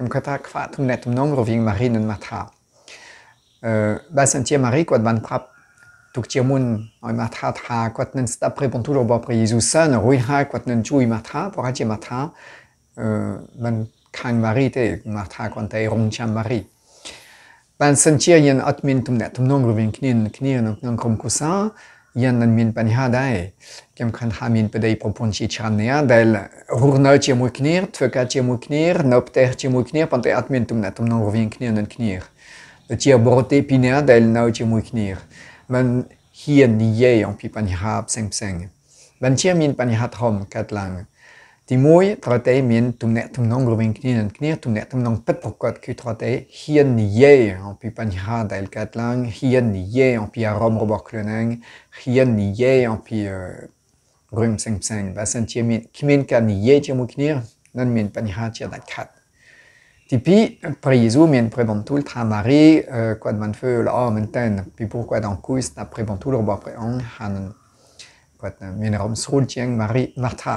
ខ្ញុំគិតថាខ្វះទំនាក់ទំនងរវាងម៉ារីនិងម៉ាថាអឺបើសិនជាម៉ារីគាត់បានប្រាប់ទុកជាមុនឲ្យម៉ាថាថាគាត់នឹងស្ដាប់ព្រះបន្ទូលរបស់ព្រះយេស៊ូវសិនរួចហើយគាត់នឹងជួយម៉ាថាព្រោះជាម៉ាថាអឺមិនខាងម៉ារីទេម៉ាថាគាត់តែរងចាំម៉ារីបានសិនជាយើងអត់មានទំនាក់ទំនងរវាងគ្នាគ្នាក្នុងក្រុមគ្រួសារយ៉ាងនឹងមានបញ្ហាដែរខ្ញុំខឹងថាមានប្តីប្រពន្ធជាច្រើនអ្នកដែលរស់នៅជាមួយគ្នាធ្វើការជាមួយគ្នានៅផ្ទះជាមួយគ្នាប៉ុន្តែអត់មានទំនាក់ទំនងរវាងគ្នានឹងគ្នាជាបរទេសពីអ្នកដែលនៅ ជាមួយគ្នាមិនហ៊ាននិយាយអំពីបញ្ហាផ្សេងៗបញ្ជាមានបញ្ហាធំកើតឡើងទី1ត្រូវតែមានទំនាក់ទំនងរវាងគ្នានឹងគ្នាទំនាក់ទំនងពិតប្រាកដគឺត្រូវតែហ៊ាននិយាយអំពីបញ្ហាដែលកើតឡើងហ៊ាននិយាយអំពីអារម្មណ៍របស់ខ្លួនឯងហ៊ាននិយាយអំពីរឿងផ្សេងផ្សេងបើសិនជាមានគ្មានការនិយាយជាមួយគ្នានឹងមានបញ្ហាជាដាច់ខាត់ទី2ព្រះយេស៊ូវមានព្រះបន្ទូលថាម៉ារីគាត់បានធ្វើល្អមែនតើពីព្រោះគាត់អង្គុយស្ដាប់ព្រះបន្ទូលរបស់ព្រះអង្គហើយគាត់មានអារម្មណ៍ស្រួលជាងម៉ារីម៉ាថា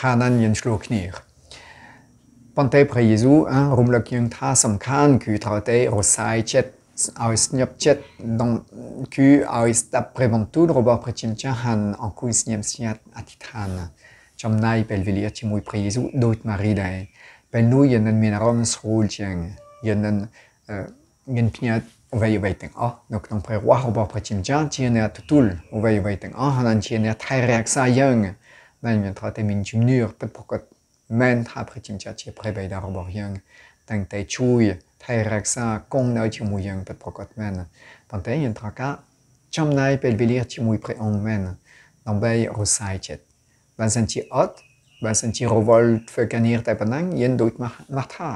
ហានានយានឆ្លោះគ្នាប៉ុន្តែព្រះយេស៊ូវអានរំលឹកយើងថាសំខាន់គឺត្រូវតែរសាយចិត្តឲ្យស្ញប់ចិត្តក្នុងគឺឲ្យស្ដាប់ព្រះបន្ទូលរបស់ព្រះជាម្ចាស់ហានអង្គុយស្ញៀមស្ញាត់អធិដ្ឋានចំណាយពេលវេលាជាមួយព្រះយេស៊ូវដូចម៉ារីដែរពេលនោះយើងនឹងមានអារម្មណ៍ស្រួលជាងយើងនឹងមានភ្ញាក់អ្វីអ្វីទាំងអស់នៅក្នុងព្រះវ៉ារបស់ព្រះជាម្ចាស់ជាអ្នកទទួលអ្វីអ្វីទាំងអស់ហើយជាអ្នកថែរក្សាយើងដែលត្រូវតែមានជំនឿពិតប្រាកដមែនថាប្រជាជាតិជាប្របៃដៅរបស់យើងតាំងតែជួយថែរក្សាគង់នៅជាមួយយើងពិតប្រាកដមែនប៉ុន្តែយើងត្រូវការចំណាយពេលវេលាជាមួយព្រះអង្គមែនដើម្បីរសាយចិត្តបើសិនជាអត់បើសិនជារវល់ធ្វើការងារតែប៉ុណ្ណឹងយើងដូចមកថា